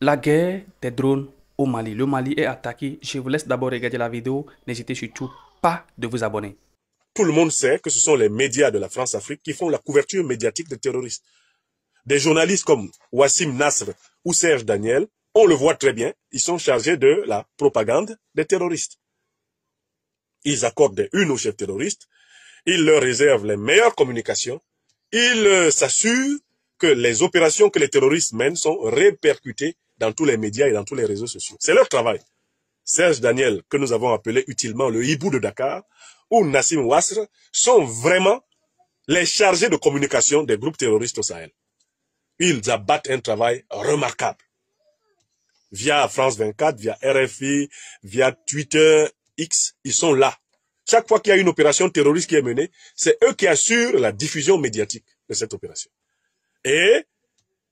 La guerre des drones au Mali. Le Mali est attaqué. Je vous laisse d'abord regarder la vidéo. N'hésitez surtout pas de vous abonner. Tout le monde sait que ce sont les médias de la France-Afrique qui font la couverture médiatique des terroristes. Des journalistes comme Wassim Nasr ou Serge Daniel, on le voit très bien, ils sont chargés de la propagande des terroristes. Ils accordent une aux chefs terroristes, ils leur réservent les meilleures communications, ils s'assurent que les opérations que les terroristes mènent sont répercutées dans tous les médias et dans tous les réseaux sociaux. C'est leur travail. Serge Daniel, que nous avons appelé utilement le hibou de Dakar, ou Nassim Ouassre, sont vraiment les chargés de communication des groupes terroristes au Sahel. Ils abattent un travail remarquable. Via France 24, via RFI, via Twitter, X, ils sont là. Chaque fois qu'il y a une opération terroriste qui est menée, c'est eux qui assurent la diffusion médiatique de cette opération. Et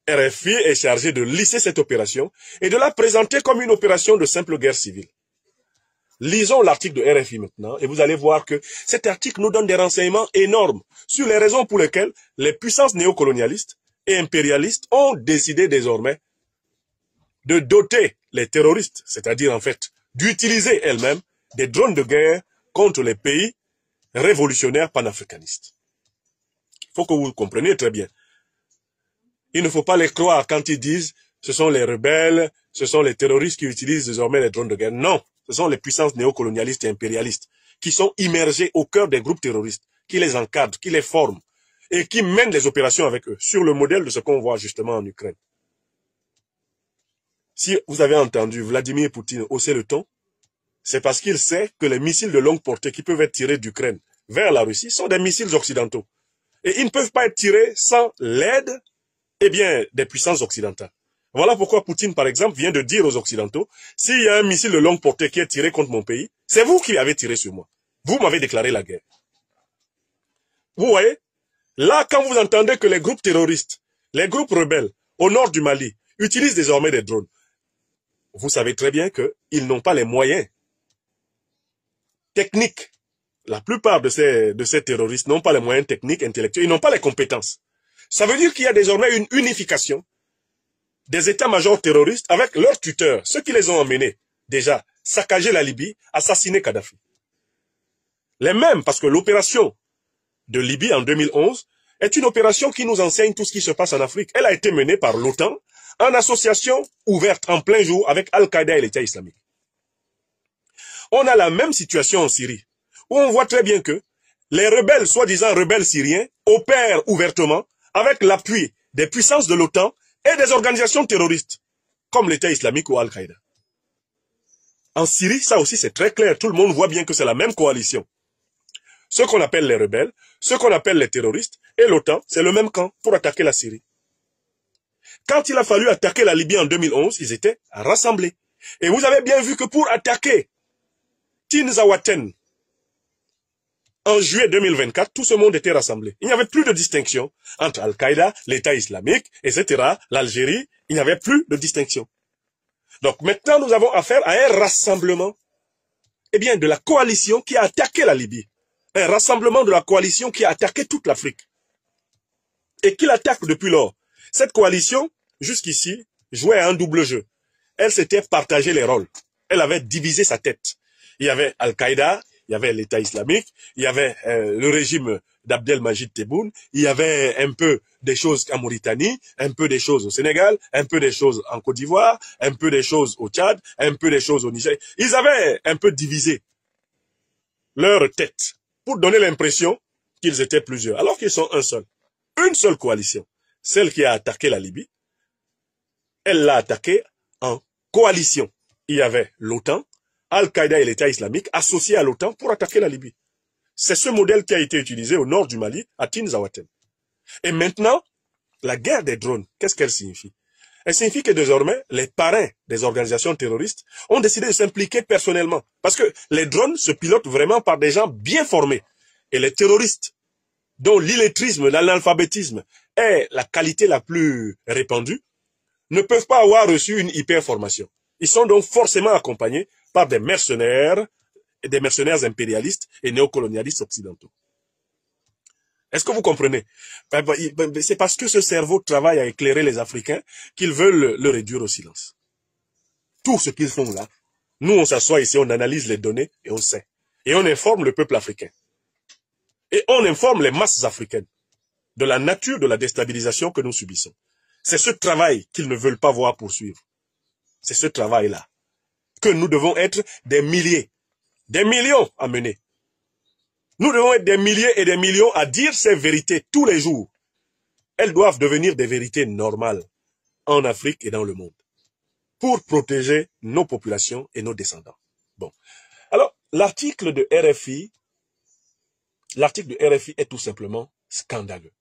RFI est chargé de lisser cette opération et de la présenter comme une opération de simple guerre civile. Lisons l'article de RFI maintenant et vous allez voir que cet article nous donne des renseignements énormes sur les raisons pour lesquelles les puissances néocolonialistes et impérialistes ont décidé désormais de doter les terroristes, c'est-à-dire en fait d'utiliser elles-mêmes des drones de guerre contre les pays révolutionnaires panafricanistes. Il faut que vous compreniez très bien. Il ne faut pas les croire quand ils disent ce sont les rebelles, ce sont les terroristes qui utilisent désormais les drones de guerre. Non, ce sont les puissances néocolonialistes et impérialistes qui sont immergées au cœur des groupes terroristes, qui les encadrent, qui les forment et qui mènent des opérations avec eux, sur le modèle de ce qu'on voit justement en Ukraine. Si vous avez entendu Vladimir Poutine hausser le ton, c'est parce qu'il sait que les missiles de longue portée qui peuvent être tirés d'Ukraine vers la Russie sont des missiles occidentaux. Et ils ne peuvent pas être tirés sans l'aide eh bien, des puissances occidentales. Voilà pourquoi Poutine, par exemple, vient de dire aux Occidentaux, s'il y a un missile de longue portée qui est tiré contre mon pays, c'est vous qui avez tiré sur moi. Vous m'avez déclaré la guerre. Vous voyez Là, quand vous entendez que les groupes terroristes, les groupes rebelles au nord du Mali utilisent désormais des drones, vous savez très bien qu'ils n'ont pas les moyens techniques. La plupart de ces, de ces terroristes n'ont pas les moyens techniques, intellectuels, ils n'ont pas les compétences ça veut dire qu'il y a désormais une unification des états-majors terroristes avec leurs tuteurs, ceux qui les ont emmenés déjà saccager la Libye, assassiner Kadhafi. Les mêmes, parce que l'opération de Libye en 2011 est une opération qui nous enseigne tout ce qui se passe en Afrique. Elle a été menée par l'OTAN en association ouverte en plein jour avec Al-Qaïda et l'État islamique. On a la même situation en Syrie, où on voit très bien que les rebelles, soi-disant rebelles syriens, opèrent ouvertement avec l'appui des puissances de l'OTAN et des organisations terroristes, comme l'État islamique ou Al-Qaïda. En Syrie, ça aussi c'est très clair, tout le monde voit bien que c'est la même coalition. Ce qu'on appelle les rebelles, ce qu'on appelle les terroristes, et l'OTAN, c'est le même camp pour attaquer la Syrie. Quand il a fallu attaquer la Libye en 2011, ils étaient rassemblés. Et vous avez bien vu que pour attaquer Tinzawaten, en juillet 2024, tout ce monde était rassemblé. Il n'y avait plus de distinction entre Al-Qaïda, l'État islamique, etc., l'Algérie. Il n'y avait plus de distinction. Donc maintenant, nous avons affaire à un rassemblement, eh bien, de la coalition qui a attaqué la Libye. Un rassemblement de la coalition qui a attaqué toute l'Afrique. Et qui l'attaque depuis lors. Cette coalition, jusqu'ici, jouait un double jeu. Elle s'était partagé les rôles. Elle avait divisé sa tête. Il y avait Al-Qaïda, il y avait l'État islamique, il y avait euh, le régime d'Abdelmajid Tebboune, il y avait un peu des choses en Mauritanie, un peu des choses au Sénégal, un peu des choses en Côte d'Ivoire, un peu des choses au Tchad, un peu des choses au Niger. Ils avaient un peu divisé leur tête pour donner l'impression qu'ils étaient plusieurs, alors qu'ils sont un seul. Une seule coalition, celle qui a attaqué la Libye, elle l'a attaquée en coalition. Il y avait l'OTAN, Al-Qaïda et l'État islamique associés à l'OTAN pour attaquer la Libye. C'est ce modèle qui a été utilisé au nord du Mali, à Tinzawatem. Et maintenant, la guerre des drones, qu'est-ce qu'elle signifie Elle signifie que désormais, les parrains des organisations terroristes ont décidé de s'impliquer personnellement. Parce que les drones se pilotent vraiment par des gens bien formés. Et les terroristes, dont l'illettrisme, l'analphabétisme est la qualité la plus répandue, ne peuvent pas avoir reçu une hyper Ils sont donc forcément accompagnés par des mercenaires, des mercenaires impérialistes et néocolonialistes occidentaux. Est-ce que vous comprenez ben, ben, ben, C'est parce que ce cerveau travaille à éclairer les Africains qu'ils veulent le réduire au silence. Tout ce qu'ils font là, nous on s'assoit ici, on analyse les données et on sait. Et on informe le peuple africain. Et on informe les masses africaines de la nature de la déstabilisation que nous subissons. C'est ce travail qu'ils ne veulent pas voir poursuivre. C'est ce travail-là nous devons être des milliers, des millions à mener. Nous devons être des milliers et des millions à dire ces vérités tous les jours. Elles doivent devenir des vérités normales en Afrique et dans le monde pour protéger nos populations et nos descendants. Bon. Alors, l'article de RFI, l'article de RFI est tout simplement scandaleux.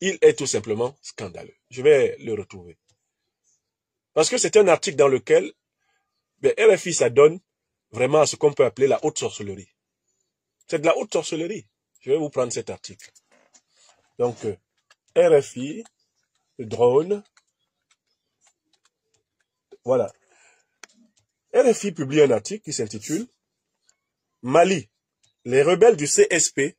Il est tout simplement scandaleux. Je vais le retrouver. Parce que c'est un article dans lequel RFI, ça donne vraiment ce qu'on peut appeler la haute sorcellerie. C'est de la haute sorcellerie. Je vais vous prendre cet article. Donc, RFI, euh, drone, voilà. RFI publie un article qui s'intitule Mali, les rebelles du CSP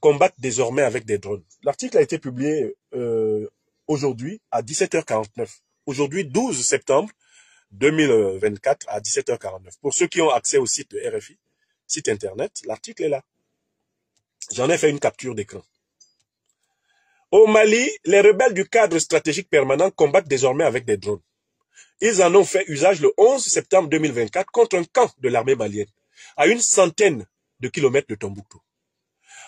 combattent désormais avec des drones. L'article a été publié euh, aujourd'hui à 17h49. Aujourd'hui, 12 septembre 2024 à 17h49. Pour ceux qui ont accès au site de RFI, site internet, l'article est là. J'en ai fait une capture d'écran. Au Mali, les rebelles du cadre stratégique permanent combattent désormais avec des drones. Ils en ont fait usage le 11 septembre 2024 contre un camp de l'armée malienne, à une centaine de kilomètres de Tombouctou.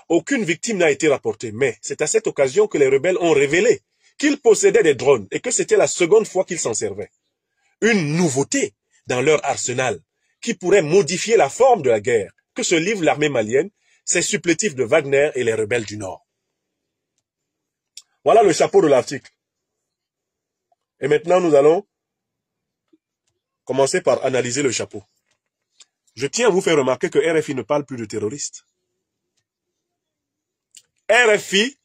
Aucune victime n'a été rapportée, mais c'est à cette occasion que les rebelles ont révélé qu'ils possédaient des drones et que c'était la seconde fois qu'ils s'en servaient une nouveauté dans leur arsenal qui pourrait modifier la forme de la guerre que se livre l'armée malienne, ses supplétifs de Wagner et les rebelles du Nord. Voilà le chapeau de l'article. Et maintenant, nous allons commencer par analyser le chapeau. Je tiens à vous faire remarquer que RFI ne parle plus de terroristes. RFI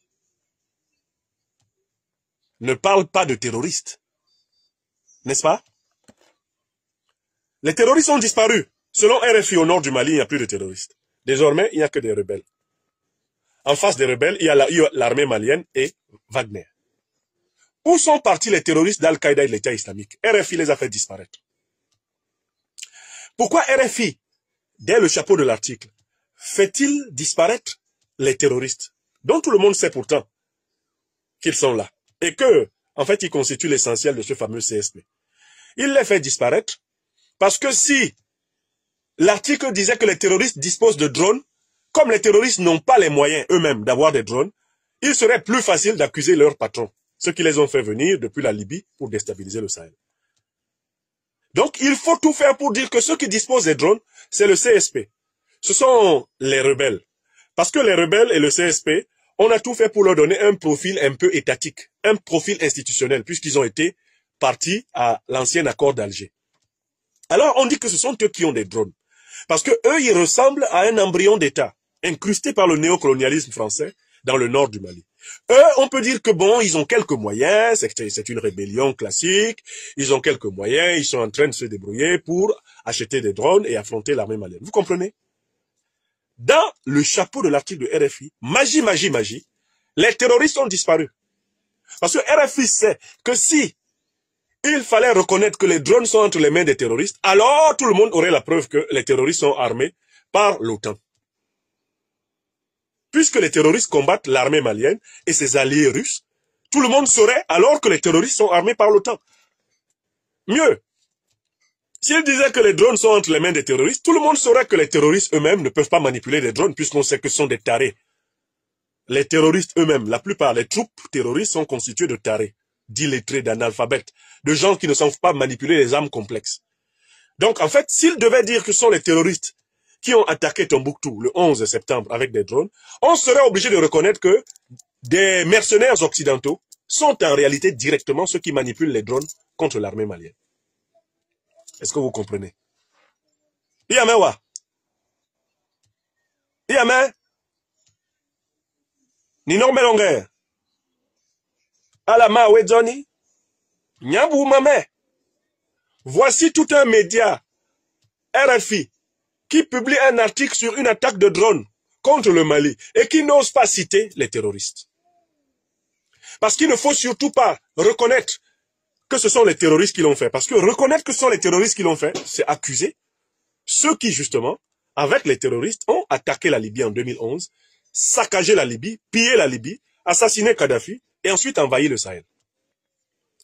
ne parle pas de terroristes. N'est-ce pas les terroristes ont disparu. Selon RFI, au nord du Mali, il n'y a plus de terroristes. Désormais, il n'y a que des rebelles. En face des rebelles, il y a l'armée malienne et Wagner. Où sont partis les terroristes d'Al-Qaïda et de l'État islamique RFI les a fait disparaître. Pourquoi RFI, dès le chapeau de l'article, fait-il disparaître les terroristes, dont tout le monde sait pourtant qu'ils sont là et que, en fait, ils constituent l'essentiel de ce fameux CSP Il les fait disparaître parce que si l'article disait que les terroristes disposent de drones, comme les terroristes n'ont pas les moyens eux-mêmes d'avoir des drones, il serait plus facile d'accuser leurs patrons, ceux qui les ont fait venir depuis la Libye pour déstabiliser le Sahel. Donc, il faut tout faire pour dire que ceux qui disposent des drones, c'est le CSP. Ce sont les rebelles. Parce que les rebelles et le CSP, on a tout fait pour leur donner un profil un peu étatique, un profil institutionnel, puisqu'ils ont été partis à l'ancien accord d'Alger. Alors on dit que ce sont eux qui ont des drones. Parce que eux, ils ressemblent à un embryon d'État, incrusté par le néocolonialisme français dans le nord du Mali. Eux, on peut dire que bon, ils ont quelques moyens, c'est une rébellion classique, ils ont quelques moyens, ils sont en train de se débrouiller pour acheter des drones et affronter l'armée malienne. Vous comprenez Dans le chapeau de l'article de RFI, magie, magie, magie, les terroristes ont disparu. Parce que RFI sait que si il fallait reconnaître que les drones sont entre les mains des terroristes, alors tout le monde aurait la preuve que les terroristes sont armés par l'OTAN. Puisque les terroristes combattent l'armée malienne et ses alliés russes, tout le monde saurait alors que les terroristes sont armés par l'OTAN. Mieux, s'ils disaient que les drones sont entre les mains des terroristes, tout le monde saurait que les terroristes eux-mêmes ne peuvent pas manipuler des drones puisqu'on sait que ce sont des tarés. Les terroristes eux-mêmes, la plupart, les troupes terroristes sont constituées de tarés d'illettrés, d'analphabètes, de gens qui ne savent pas manipuler les armes complexes. Donc, en fait, s'ils devaient dire que ce sont les terroristes qui ont attaqué Tombouctou le 11 septembre avec des drones, on serait obligé de reconnaître que des mercenaires occidentaux sont en réalité directement ceux qui manipulent les drones contre l'armée malienne. Est-ce que vous comprenez Yamewa Yame Ninor Melonguer ala mawe Johnny Voici tout un média, RFI, qui publie un article sur une attaque de drone contre le Mali et qui n'ose pas citer les terroristes. Parce qu'il ne faut surtout pas reconnaître que ce sont les terroristes qui l'ont fait. Parce que reconnaître que ce sont les terroristes qui l'ont fait, c'est accuser ceux qui, justement, avec les terroristes, ont attaqué la Libye en 2011, saccagé la Libye, pillé la Libye, assassiné Kadhafi, et ensuite envahir le Sahel.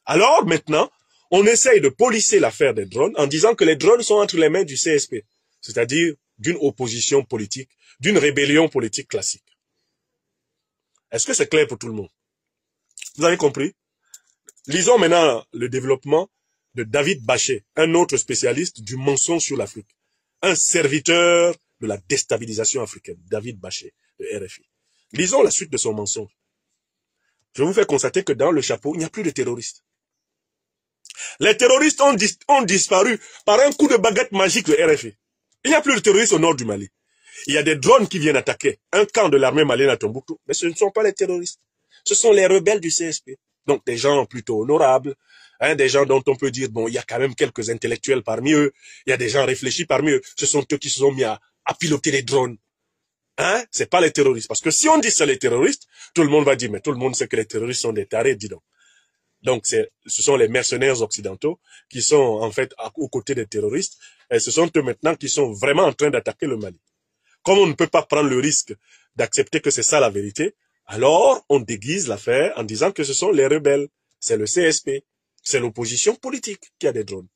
Alors maintenant, on essaye de polisser l'affaire des drones en disant que les drones sont entre les mains du CSP, c'est-à-dire d'une opposition politique, d'une rébellion politique classique. Est-ce que c'est clair pour tout le monde Vous avez compris Lisons maintenant le développement de David Bachet, un autre spécialiste du mensonge sur l'Afrique, un serviteur de la déstabilisation africaine, David Bachet, de RFI. Lisons la suite de son mensonge je vous fais constater que dans le chapeau, il n'y a plus de terroristes. Les terroristes ont, disparu par un coup de baguette magique de RFE. Il n'y a plus de terroristes au nord du Mali. Il y a des drones qui viennent attaquer un camp de l'armée malienne à Tombouctou, mais ce ne sont pas les terroristes. Ce sont les rebelles du CSP. Donc des gens plutôt honorables, hein, des gens dont on peut dire, bon, il y a quand même quelques intellectuels parmi eux, il y a des gens réfléchis parmi eux. Ce sont eux qui se sont mis à piloter les drones, Hein? C'est pas les terroristes. Parce que si on dit c'est les terroristes, tout le monde va dire, mais tout le monde sait que les terroristes sont des tarés, dis donc. Donc, ce sont les mercenaires occidentaux qui sont en fait aux côtés des terroristes. Et ce sont eux maintenant qui sont vraiment en train d'attaquer le Mali. Comme on ne peut pas prendre le risque d'accepter que c'est ça la vérité, alors on déguise l'affaire en disant que ce sont les rebelles. C'est le CSP. C'est l'opposition politique qui a des drones.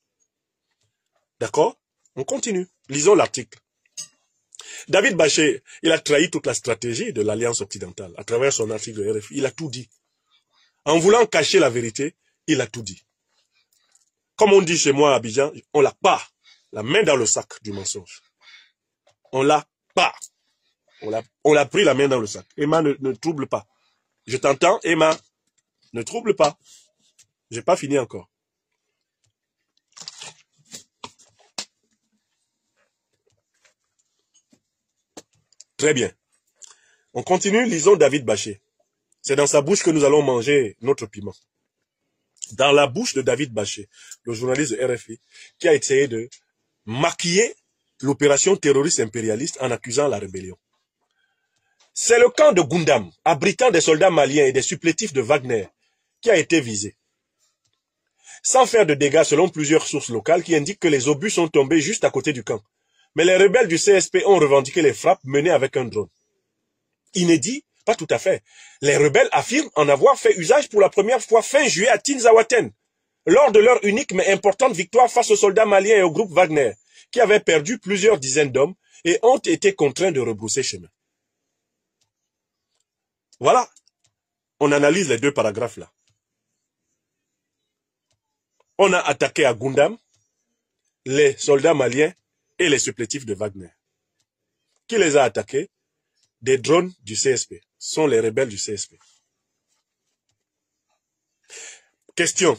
D'accord On continue. Lisons l'article. David Bachet, il a trahi toute la stratégie de l'Alliance occidentale à travers son article de RFI. Il a tout dit. En voulant cacher la vérité, il a tout dit. Comme on dit chez moi à Abidjan, on l'a pas. La main dans le sac du mensonge. On l'a pas. On l'a pris la main dans le sac. Emma, ne, trouble pas. Je t'entends, Emma. Ne trouble pas. Je n'ai pas fini encore. Très bien. On continue, lisons David Baché. C'est dans sa bouche que nous allons manger notre piment. Dans la bouche de David Baché, le journaliste de RFI, qui a essayé de maquiller l'opération terroriste impérialiste en accusant la rébellion. C'est le camp de Gundam, abritant des soldats maliens et des supplétifs de Wagner, qui a été visé. Sans faire de dégâts selon plusieurs sources locales qui indiquent que les obus sont tombés juste à côté du camp, mais les rebelles du CSP ont revendiqué les frappes menées avec un drone. Inédit Pas tout à fait. Les rebelles affirment en avoir fait usage pour la première fois fin juillet à Tinzawaten, lors de leur unique mais importante victoire face aux soldats maliens et au groupe Wagner, qui avaient perdu plusieurs dizaines d'hommes et ont été contraints de rebrousser chemin. Voilà. On analyse les deux paragraphes là. On a attaqué à Gundam les soldats maliens et les supplétifs de Wagner. Qui les a attaqués Des drones du CSP. Sont les rebelles du CSP. Question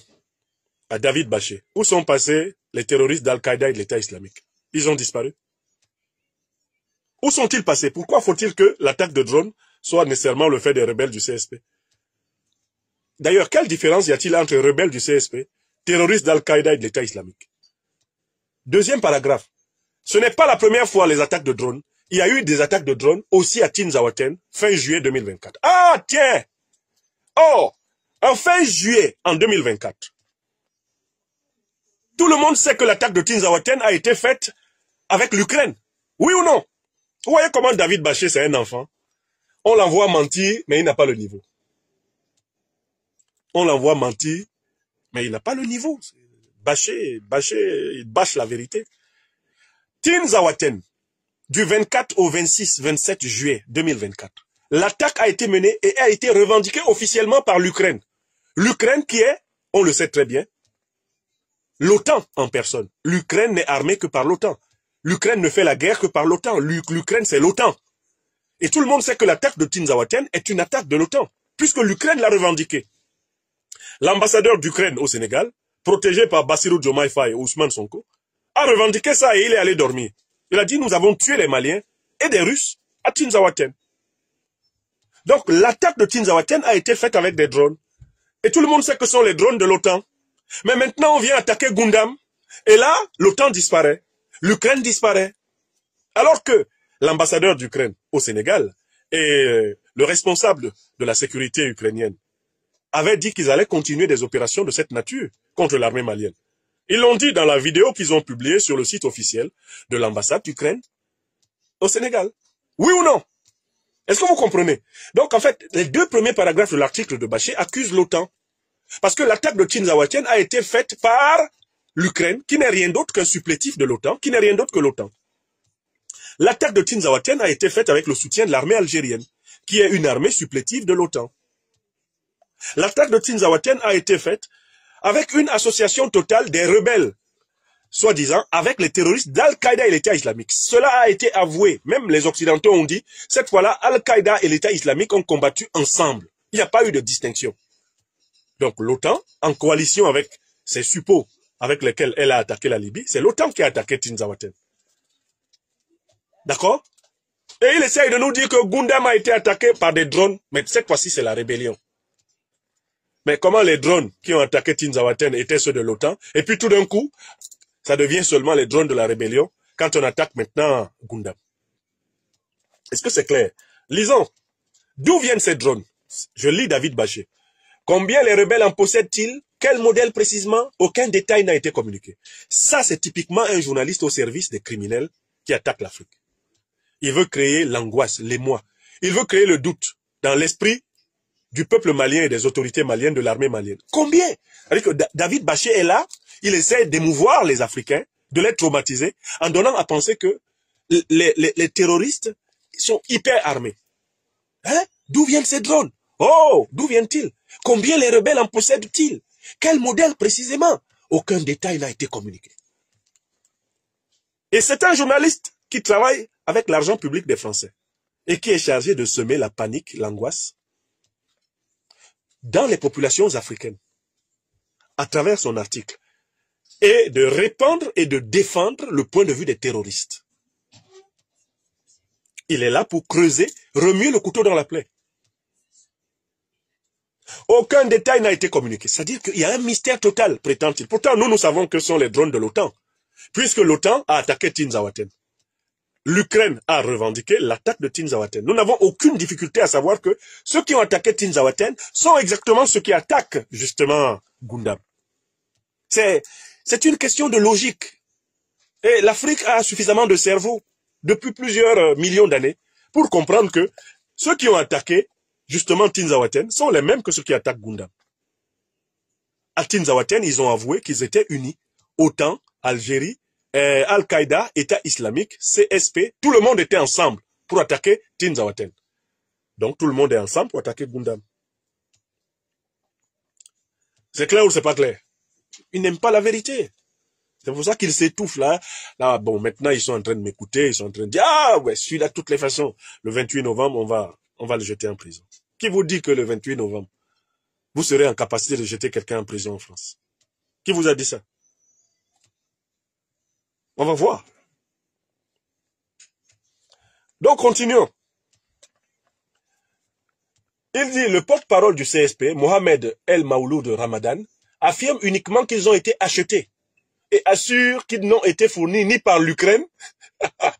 à David Bachet. Où sont passés les terroristes d'Al-Qaïda et de l'État islamique Ils ont disparu. Où sont-ils passés Pourquoi faut-il que l'attaque de drones soit nécessairement le fait des rebelles du CSP D'ailleurs, quelle différence y a-t-il entre rebelles du CSP, terroristes d'Al-Qaïda et de l'État islamique Deuxième paragraphe. Ce n'est pas la première fois les attaques de drones. Il y a eu des attaques de drones aussi à Tinzawaten fin juillet 2024. Ah, tiens! Oh! En fin juillet en 2024, tout le monde sait que l'attaque de Tinzawaten a été faite avec l'Ukraine. Oui ou non Vous voyez comment David Baché, c'est un enfant. On l'envoie mentir, mais il n'a pas le niveau. On l'envoie mentir, mais il n'a pas le niveau. Baché, Baché, il bâche la vérité. Tinzawaten, du 24 au 26, 27 juillet 2024, l'attaque a été menée et a été revendiquée officiellement par l'Ukraine. L'Ukraine qui est, on le sait très bien, l'OTAN en personne. L'Ukraine n'est armée que par l'OTAN. L'Ukraine ne fait la guerre que par l'OTAN. L'Ukraine, c'est l'OTAN. Et tout le monde sait que l'attaque de Tinzawaten est une attaque de l'OTAN, puisque l'Ukraine l'a revendiquée. L'ambassadeur d'Ukraine au Sénégal, protégé par Bassirou Diomaye et Ousmane Sonko, a revendiqué ça et il est allé dormir. Il a dit, nous avons tué les Maliens et des Russes à Tinzawaten. Donc l'attaque de Tinzawaten a été faite avec des drones. Et tout le monde sait que ce sont les drones de l'OTAN. Mais maintenant, on vient attaquer Gundam. Et là, l'OTAN disparaît. L'Ukraine disparaît. Alors que l'ambassadeur d'Ukraine au Sénégal et euh, le responsable de la sécurité ukrainienne avaient dit qu'ils allaient continuer des opérations de cette nature contre l'armée malienne. Ils l'ont dit dans la vidéo qu'ils ont publiée sur le site officiel de l'ambassade d'Ukraine au Sénégal. Oui ou non Est-ce que vous comprenez Donc en fait, les deux premiers paragraphes de l'article de Bachet accusent l'OTAN. Parce que l'attaque de Tinzawatien a été faite par l'Ukraine, qui n'est rien d'autre qu'un supplétif de l'OTAN, qui n'est rien d'autre que l'OTAN. L'attaque de Tinzawatien a été faite avec le soutien de l'armée algérienne, qui est une armée supplétive de l'OTAN. L'attaque de Tinzawatien a été faite avec une association totale des rebelles, soi-disant, avec les terroristes d'Al-Qaïda et l'État islamique. Cela a été avoué, même les Occidentaux ont dit, cette fois-là, Al-Qaïda et l'État islamique ont combattu ensemble. Il n'y a pas eu de distinction. Donc l'OTAN, en coalition avec ses suppôts avec lesquels elle a attaqué la Libye, c'est l'OTAN qui a attaqué Tinzawaten. D'accord Et il essaye de nous dire que Gundam a été attaqué par des drones, mais cette fois-ci, c'est la rébellion. Mais comment les drones qui ont attaqué Tinzawaten étaient ceux de l'OTAN Et puis tout d'un coup, ça devient seulement les drones de la rébellion quand on attaque maintenant Gundam. Est-ce que c'est clair Lisons. D'où viennent ces drones Je lis David Baché. Combien les rebelles en possèdent-ils Quel modèle précisément Aucun détail n'a été communiqué. Ça, c'est typiquement un journaliste au service des criminels qui attaque l'Afrique. Il veut créer l'angoisse, l'émoi. Il veut créer le doute dans l'esprit du peuple malien et des autorités maliennes, de l'armée malienne. Combien David Baché est là, il essaie d'émouvoir les Africains, de les traumatiser, en donnant à penser que les, terroristes sont hyper armés. Hein? D'où viennent ces drones Oh, d'où viennent-ils Combien les rebelles en possèdent-ils Quel modèle précisément Aucun détail n'a été communiqué. Et c'est un journaliste qui travaille avec l'argent public des Français et qui est chargé de semer la panique, l'angoisse dans les populations africaines à travers son article et de répandre et de défendre le point de vue des terroristes. Il est là pour creuser, remuer le couteau dans la plaie. Aucun détail n'a été communiqué. C'est-à-dire qu'il y a un mystère total, prétend-il. Pourtant, nous, nous savons que ce sont les drones de l'OTAN, puisque l'OTAN a attaqué Tinzawaten l'Ukraine a revendiqué l'attaque de Tinzawaten. Nous n'avons aucune difficulté à savoir que ceux qui ont attaqué Tinzawaten sont exactement ceux qui attaquent justement Gundam. C'est une question de logique. Et l'Afrique a suffisamment de cerveau depuis plusieurs euh, millions d'années pour comprendre que ceux qui ont attaqué justement Tinzawaten sont les mêmes que ceux qui attaquent Gundam. À Tinzawaten, ils ont avoué qu'ils étaient unis, autant Algérie, euh, Al-Qaïda, État islamique, CSP, tout le monde était ensemble pour attaquer Tinzawaten. Donc tout le monde est ensemble pour attaquer Gundam. C'est clair ou c'est pas clair Ils n'aiment pas la vérité. C'est pour ça qu'ils s'étouffent là. Là, bon, maintenant ils sont en train de m'écouter, ils sont en train de dire ah ouais, celui-là, de toutes les façons, le 28 novembre, on va, on va le jeter en prison. Qui vous dit que le 28 novembre, vous serez en capacité de jeter quelqu'un en prison en France Qui vous a dit ça on va voir. Donc, continuons. Il dit, le porte-parole du CSP, Mohamed El Maouloud Ramadan, affirme uniquement qu'ils ont été achetés et assure qu'ils n'ont été fournis ni par l'Ukraine.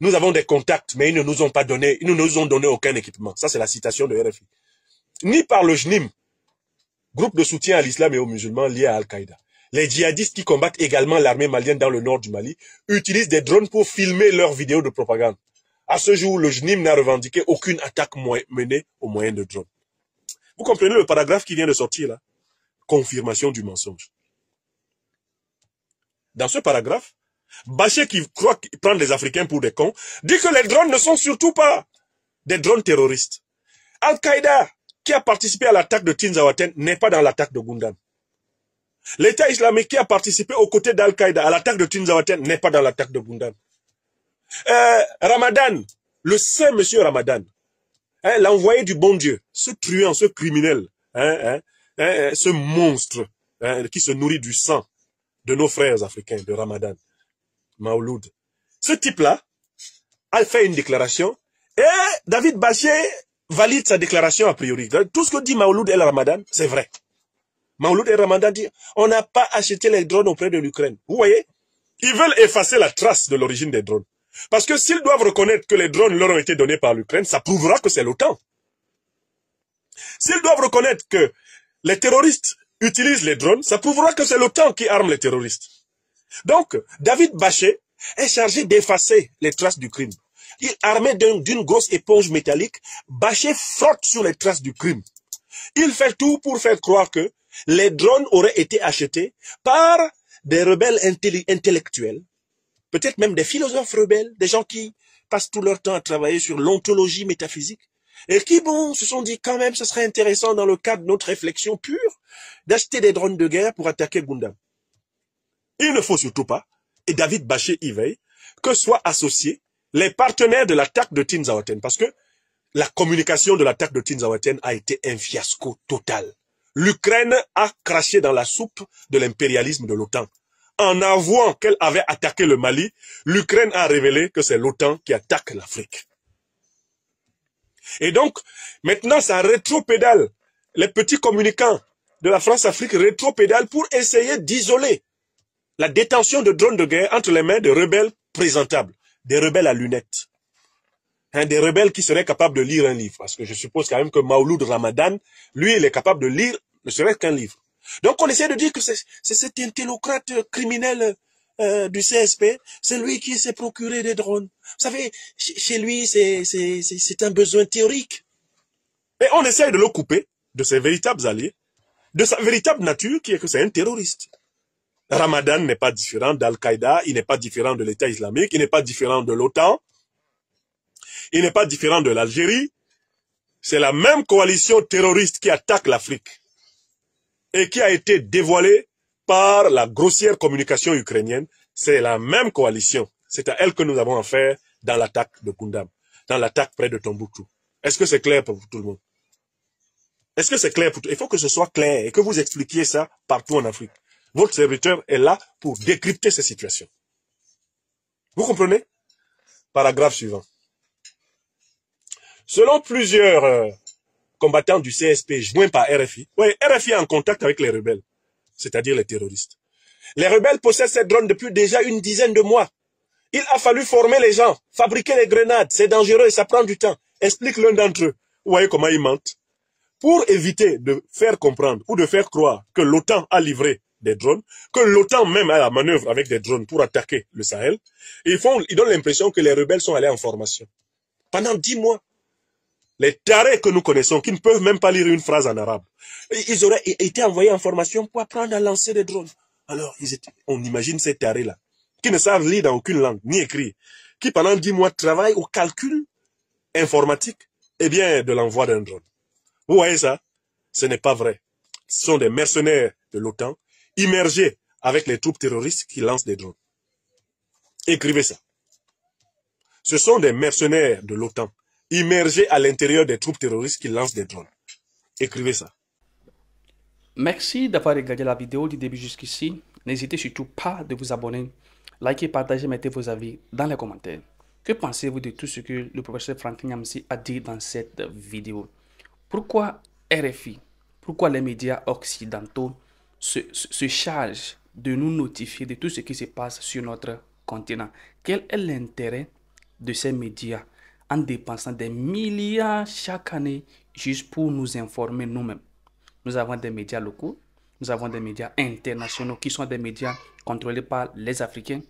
nous avons des contacts, mais ils ne nous ont pas donné, ils ne nous ont donné aucun équipement. Ça, c'est la citation de RFI. Ni par le JNIM, groupe de soutien à l'islam et aux musulmans liés à Al-Qaïda. Les djihadistes qui combattent également l'armée malienne dans le nord du Mali utilisent des drones pour filmer leurs vidéos de propagande. À ce jour, le JNIM n'a revendiqué aucune attaque menée au moyen de drones. Vous comprenez le paragraphe qui vient de sortir là Confirmation du mensonge. Dans ce paragraphe, Baché qui croit prendre les Africains pour des cons, dit que les drones ne sont surtout pas des drones terroristes. Al-Qaïda, qui a participé à l'attaque de Tinzawaten, n'est pas dans l'attaque de Gundam. L'État islamique qui a participé aux côtés d'Al-Qaïda à l'attaque de Tinzawaten n'est pas dans l'attaque de Bundan. Euh, Ramadan, le saint monsieur Ramadan, hein, l'envoyé du bon Dieu, ce truand, ce criminel, hein, hein, ce monstre qui se nourrit du sang de nos frères africains, de Ramadan, Maouloud. Ce type-là a fait une déclaration et David Baché valide sa déclaration a priori. Tout ce que dit Maouloud le Ramadan, c'est vrai. Mauloud et Ramadan dit, on n'a pas acheté les drones auprès de l'Ukraine. Vous voyez Ils veulent effacer la trace de l'origine des drones. Parce que s'ils doivent reconnaître que les drones leur ont été donnés par l'Ukraine, ça prouvera que c'est l'OTAN. S'ils doivent reconnaître que les terroristes utilisent les drones, ça prouvera que c'est l'OTAN qui arme les terroristes. Donc, David Bachet est chargé d'effacer les traces du crime. Il armé d'une grosse éponge métallique, Bachet frotte sur les traces du crime. Il fait tout pour faire croire que les drones auraient été achetés par des rebelles intellectuels, peut-être même des philosophes rebelles, des gens qui passent tout leur temps à travailler sur l'ontologie métaphysique, et qui, bon, se sont dit quand même, ce serait intéressant dans le cadre de notre réflexion pure d'acheter des drones de guerre pour attaquer Gundam. Il ne faut surtout pas, et David Baché y veille, que soient associés les partenaires de l'attaque de Tinzawaten, parce que la communication de l'attaque de Tinzawaten a été un fiasco total l'Ukraine a craché dans la soupe de l'impérialisme de l'OTAN. En avouant qu'elle avait attaqué le Mali, l'Ukraine a révélé que c'est l'OTAN qui attaque l'Afrique. Et donc, maintenant, ça rétropédale. Les petits communicants de la France-Afrique rétropédale pour essayer d'isoler la détention de drones de guerre entre les mains de rebelles présentables, des rebelles à lunettes. Hein, des rebelles qui seraient capables de lire un livre. Parce que je suppose quand même que Maouloud Ramadan, lui, il est capable de lire ne serait qu'un livre. Donc on essaie de dire que c'est cet intellocrate criminel euh, du CSP, c'est lui qui s'est procuré des drones. Vous savez, chez lui, c'est un besoin théorique. Et on essaie de le couper de ses véritables alliés, de sa véritable nature qui est que c'est un terroriste. Ramadan n'est pas différent d'Al-Qaïda, il n'est pas différent de l'État islamique, il n'est pas différent de l'OTAN, il n'est pas différent de l'Algérie. C'est la même coalition terroriste qui attaque l'Afrique et qui a été dévoilée par la grossière communication ukrainienne, c'est la même coalition. C'est à elle que nous avons affaire dans l'attaque de Kundam, dans l'attaque près de Tombouctou. Est-ce que c'est clair pour tout le monde Est-ce que c'est clair pour tout Il faut que ce soit clair et que vous expliquiez ça partout en Afrique. Votre serviteur est là pour décrypter ces situations. Vous comprenez Paragraphe suivant. Selon plusieurs euh, combattants du CSP joint par RFI. Oui, RFI est en contact avec les rebelles, c'est-à-dire les terroristes. Les rebelles possèdent ces drones depuis déjà une dizaine de mois. Il a fallu former les gens, fabriquer les grenades, c'est dangereux et ça prend du temps, explique l'un d'entre eux. Vous voyez comment ils mentent Pour éviter de faire comprendre ou de faire croire que l'OTAN a livré des drones, que l'OTAN même a la manœuvre avec des drones pour attaquer le Sahel, ils, font, ils donnent l'impression que les rebelles sont allés en formation. Pendant dix mois, les tarés que nous connaissons, qui ne peuvent même pas lire une phrase en arabe, ils auraient été envoyés en formation pour apprendre à lancer des drones. Alors, on imagine ces tarés-là, qui ne savent lire dans aucune langue, ni écrire, qui pendant dix mois travaillent au calcul informatique, eh bien, de l'envoi d'un drone. Vous voyez ça Ce n'est pas vrai. Ce sont des mercenaires de l'OTAN, immergés avec les troupes terroristes qui lancent des drones. Écrivez ça. Ce sont des mercenaires de l'OTAN, Immergé à l'intérieur des troupes terroristes qui lancent des drones. Écrivez ça. Merci d'avoir regardé la vidéo du début jusqu'ici. N'hésitez surtout pas de vous abonner, liker, partager, mettez vos avis dans les commentaires. Que pensez-vous de tout ce que le professeur Franklin Yamsi a dit dans cette vidéo Pourquoi RFI Pourquoi les médias occidentaux se chargent de nous notifier de tout ce qui se passe sur notre continent Quel est l'intérêt de ces médias en dépensant des milliards chaque année juste pour nous informer nous-mêmes. Nous avons des médias locaux, nous avons des médias internationaux qui sont des médias contrôlés par les Africains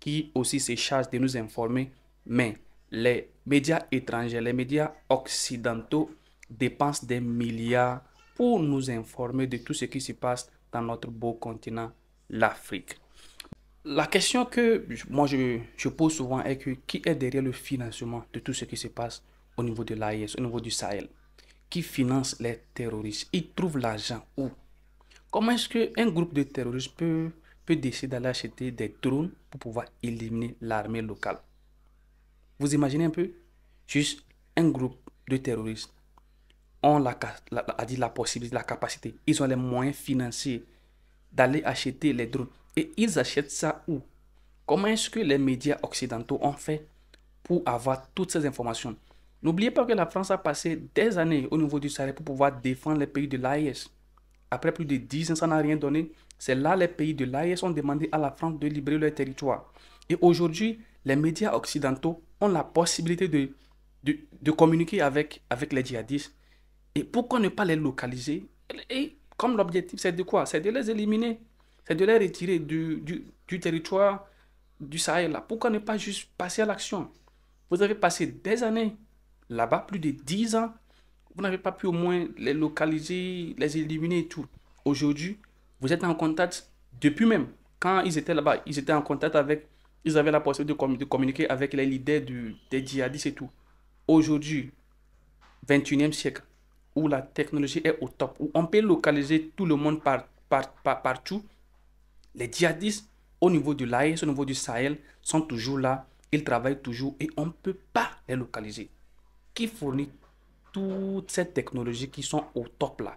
qui aussi se chargent de nous informer. Mais les médias étrangers, les médias occidentaux dépensent des milliards pour nous informer de tout ce qui se passe dans notre beau continent, l'Afrique. La question que moi je, pose souvent est que qui est derrière le financement de tout ce qui se passe au niveau de l'AIS, au niveau du Sahel Qui finance les terroristes Ils trouvent l'argent où Comment est-ce qu'un groupe de terroristes peut, décider d'aller acheter des drones pour pouvoir éliminer l'armée locale Vous imaginez un peu Juste un groupe de terroristes ont la, la possibilité, la capacité, ils ont les moyens financiers d'aller acheter les drones et ils achètent ça où Comment est-ce que les médias occidentaux ont fait pour avoir toutes ces informations N'oubliez pas que la France a passé des années au niveau du Sahel pour pouvoir défendre les pays de l'AIS. E Après plus de 10 ans, ça n'a rien donné. C'est là les pays de l'AIS e ont demandé à la France de libérer leur territoire. Et aujourd'hui, les médias occidentaux ont la possibilité de, de, communiquer avec, avec les djihadistes. Et pourquoi ne pas les localiser Et comme l'objectif, c'est de quoi C'est de les éliminer c'est de les retirer du, territoire du Sahel. Là. Pourquoi ne pas juste passer à l'action Vous avez passé des années là-bas, plus de 10 ans, vous n'avez pas pu au moins les localiser, les éliminer et tout. Aujourd'hui, vous êtes en contact depuis même. Quand ils étaient là-bas, ils étaient en contact avec, ils avaient la possibilité de, communiquer avec les leaders du, des djihadistes et tout. Aujourd'hui, 21e siècle, où la technologie est au top, où on peut localiser tout le monde partout, les djihadistes au niveau du Laïs, au niveau du Sahel, sont toujours là. Ils travaillent toujours et on ne peut pas les localiser. Qui fournit toutes ces technologies qui sont au top là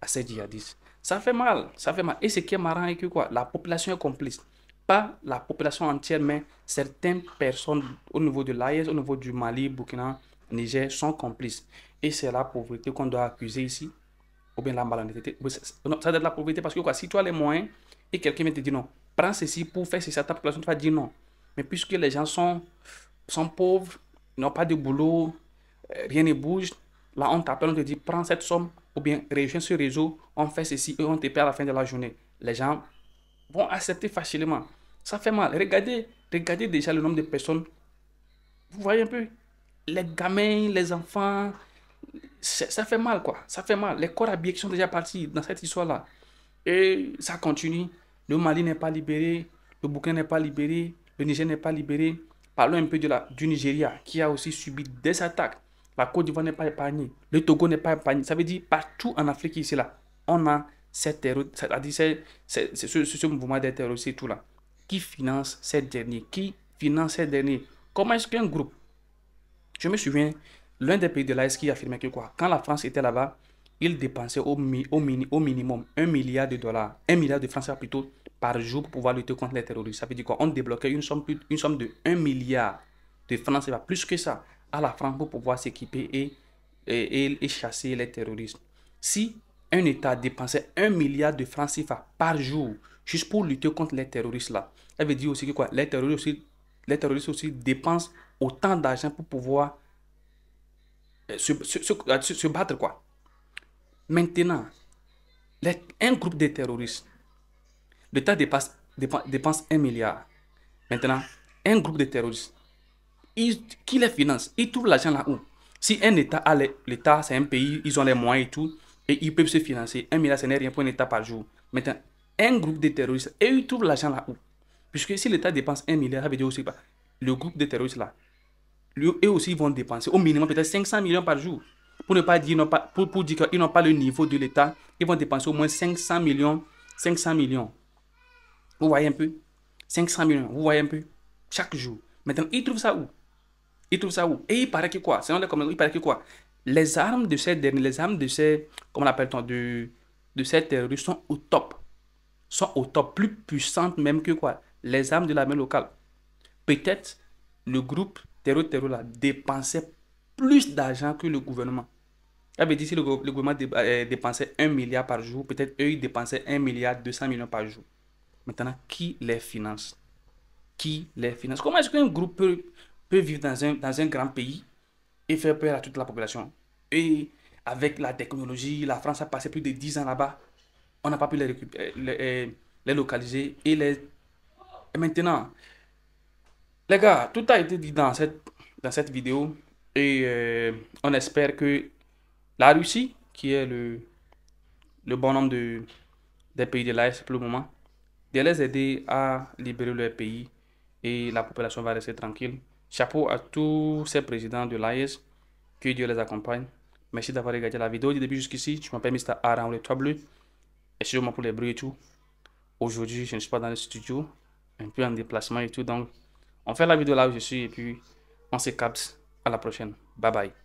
à ces djihadistes Ça fait mal, ça fait mal. Et ce qui est marrant c'est que quoi La population est complice. Pas la population entière, mais certaines personnes au niveau de l'AIS, au niveau du Mali, Burkina, Niger sont complices. Et c'est la pauvreté qu'on doit accuser ici, ou bien la malhonnêteté. Ça doit être la pauvreté parce que quoi, si tu as les moyens, et quelqu'un vient te dire non, prends ceci pour faire ceci à ta population, tu vas dire non. Mais puisque les gens sont, sont pauvres, n'ont pas de boulot, euh, rien ne bouge, là on t'appelle, on te dit prends cette somme ou bien rejoins ce réseau, on fait ceci et on te paie à la fin de la journée. Les gens vont accepter facilement. Ça fait mal. Regardez, regardez déjà le nombre de personnes. Vous voyez un peu les gamins, les enfants, ça fait mal quoi. Ça fait mal. Les corps habillés qui sont déjà partis dans cette histoire-là. Et ça continue. Le Mali n'est pas libéré, le Burkina n'est pas libéré, le Niger n'est pas libéré. Parlons un peu de la, du Nigeria qui a aussi subi des attaques. La Côte d'Ivoire n'est pas épargnée, le Togo n'est pas épargné. Ça veut dire partout en Afrique, ici, là, on a cette, c'est, ce, mouvement des tout là. Qui finance ces derniers Qui finance ces derniers Comment est-ce qu'un groupe Je me souviens, l'un des pays de l'AS qui affirmé que quoi Quand la France était là-bas, il dépensait au, au, minimum 1 milliard de dollars, 1 milliard de francs plutôt par jour pour pouvoir lutter contre les terroristes. Ça veut dire quoi On débloquait une somme, une somme de 1 milliard de francs, CFA, plus que ça, à la France pour pouvoir s'équiper et et, et, chasser les terroristes. Si un État dépensait 1 milliard de francs CFA par jour juste pour lutter contre les terroristes là, ça veut dire aussi que quoi les terroristes aussi, les terroristes aussi dépensent autant d'argent pour pouvoir euh, se, se, se, se battre quoi. Maintenant, un groupe de terroristes, l'État dépense un milliard. Maintenant, un groupe de terroristes, qui les finance Ils trouvent l'argent là-haut. Si un État a l'État, c'est un pays, ils ont les moyens et tout, et ils peuvent se financer. Un milliard, ce n'est rien pour un État par jour. Maintenant, un groupe de terroristes, et ils trouvent l'argent là-haut. Puisque si l'État dépense un milliard, ça veut dire aussi le groupe de terroristes là, eux aussi vont dépenser au minimum peut-être 500 millions par jour. Pour ne pas dire, pas, pour, pour dire qu'ils n'ont pas le niveau de l'État, ils vont dépenser au moins 500 millions. 500 millions. Vous voyez un peu 500 millions, vous voyez un peu Chaque jour. Maintenant, ils trouvent ça où Ils trouvent ça où Et il paraît que quoi Selon les il paraît que quoi Les armes de ces derniers, les armes de ces, comment l'appelle-t-on, de, de ces terroristes sont au top. Sont au top, plus puissantes même que quoi Les armes de l'armée locale. Peut-être le groupe terroriste terror là dépensait plus d'argent que le gouvernement. Elle avait dit si le, gouvernement euh, dépensait 1 milliard par jour, peut-être eux, ils dépensaient 1 milliard 200 millions par jour. Maintenant, qui les finance Qui les finance Comment est-ce qu'un groupe peut, vivre dans un, dans un grand pays et faire peur à toute la population Et avec la technologie, la France a passé plus de 10 ans là-bas. On n'a pas pu les, récupérer, euh, euh, les, localiser et les... Et maintenant, les gars, tout a été dit dans cette, dans cette vidéo. Et euh, on espère que la Russie, qui est le, le bonhomme de, des pays de l'Est pour le moment, de les aider à libérer leur pays et la population va rester tranquille. Chapeau à tous ces présidents de l'AES, que Dieu les accompagne. Merci d'avoir regardé la vidéo du début jusqu'ici. Je m'appelle Mr. Aram, le toit bleu. Excusez-moi pour les bruits et tout. Aujourd'hui, je ne suis pas dans le studio, un peu en déplacement et tout. Donc, on fait la vidéo là où je suis et puis on se capte. a la próxima. Bye bye.